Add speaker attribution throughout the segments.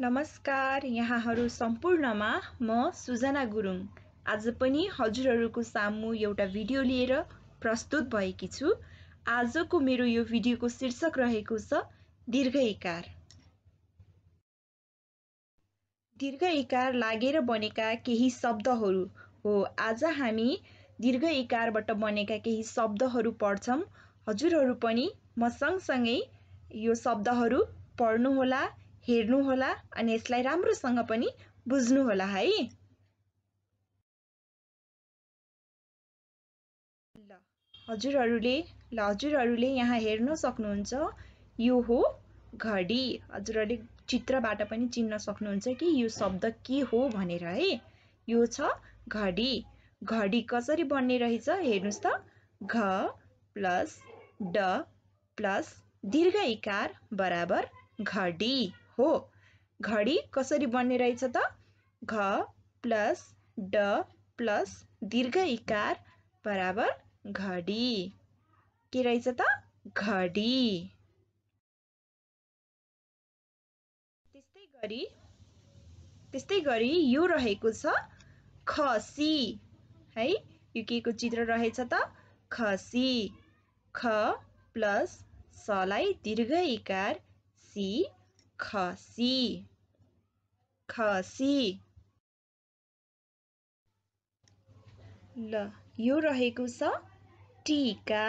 Speaker 1: नमस्कार यहाँहरू सम्पूर्णमा म सुजना गुरुङ आज पनि हजुरहरूको सामु एउटा भिडियो लिएर प्रस्तुत भएकी छु आजको मेरो यो भिडियोको शीर्षक रहेको छ दीर्घ इकार दीर्घ इकार लागेर बनेका केही शब्दहरू हो आज हामी दीर्घ इकारबाट बनेका केही शब्दहरू पढ्छौँ हजुरहरू पनि म सँगसँगै यो शब्दहरू पढ्नुहोला हेर्नुहोला अनि यसलाई राम्रोसँग पनि बुझ्नुहोला है ल हजुरहरूले ल हजुरहरूले यहाँ हेर्न सक्नुहुन्छ यो हो घडी हजुरहरूले चित्रबाट पनि चिन्न सक्नुहुन्छ कि यो शब्द के हो भनेर है यो छ घडी घडी कसरी बन्ने रहेछ हेर्नुहोस् त घ प्लस ड प्लस दीर्घ इकार बराबर घडी हो घडी कसरी बन्ने रहेछ त घ प्लस ड प्लस दीर्घ इकार बराबर घडी के रहेछ त घडी त्यस्तै गरी त्यस्तै गरी यो रहेको छ खसी है यो के को चित्र रहेछ त खसी ख प्लस सलाई दीर्घ इकार सी खसी खसी ल यो रहेको छ टिका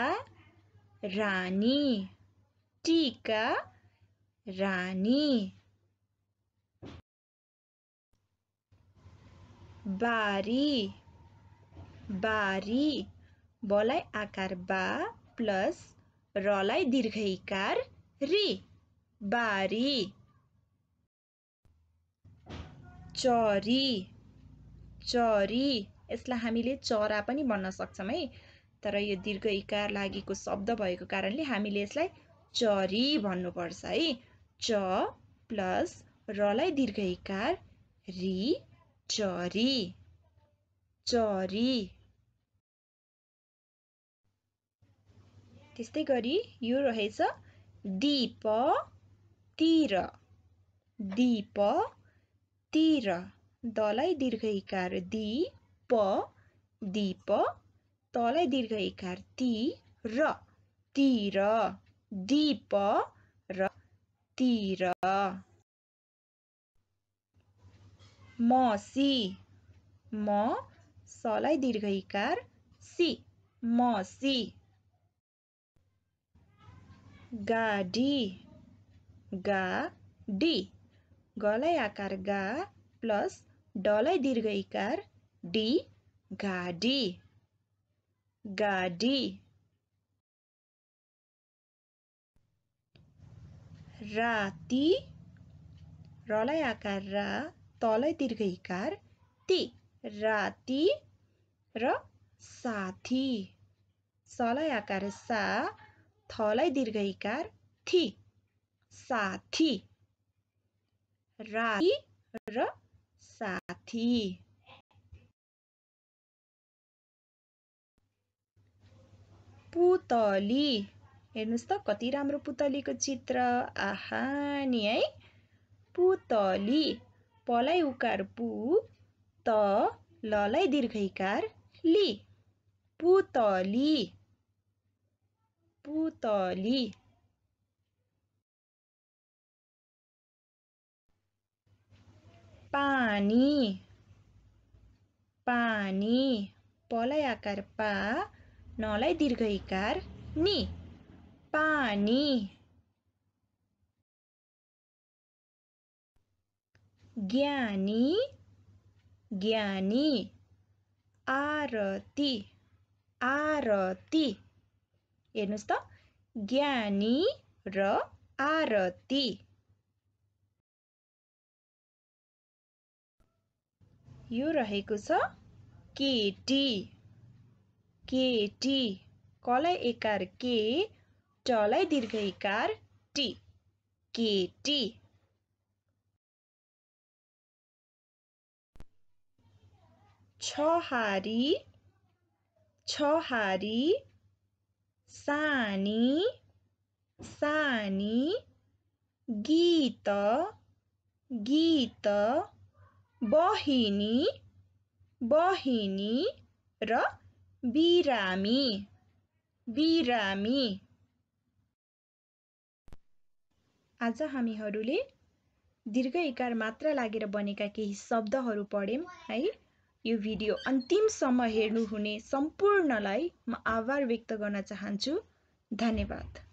Speaker 1: रानी टिका रानी बारी बारी बलाई आकार बा प्लस रलाई दीर्घ री बारी चरी चरी यसलाई हामीले चरा पनि भन्न सक्छौँ है तर यो दीर्घ इकार लागेको शब्द भएको कारणले हामीले यसलाई चरी भन्नुपर्छ है च प्लस रलाई दीर्घ इकार री चरी चरी त्यस्तै गरी यो रहेछ दिप तिर दीप तिर दलाई दीर्घ इकार दि प दीप तलाई दीर्घ इकार ती र तिर दीप र तिर मसी म सलाई दीर्घ इकार सी मसी गाडी गा डी गलाई आकार गा प्लस डलाई दीर्घ इकार डी गाडी गाडी राति रलाई आकार रा तलै दीर्घ इकार ती राति र साथी सलाई आकार सा थलाई दीर्घ इकार थी साथी राती र साथी पुतली हेर्नुहोस् त कति राम्रो पुतलीको चित्र आहा नि है पुतली पलाई उकार पु त ललाई दीर्घकार ली पुतली पुतली पानी पानी पलाई आकार पा नलाई दीर्घ इकार नि पानी ज्ञानी ज्ञानी आरती आरती हेर्नुहोस् त ज्ञानी र आरती यो रहेको छ केटी केटी कलाई एकार के टलाई दीर्घ इकार टी केटी छहारी छहारी सानी सानी गीत गीत बहिनी बहिनी र बिरामी बिरामी आज हामीहरूले दीर्घ इकार मात्र लागेर बनेका केही शब्दहरू पढ्यौँ है यो भिडियो अन्तिमसम्म हेर्नुहुने सम्पूर्णलाई म आभार व्यक्त गर्न चाहन्छु धन्यवाद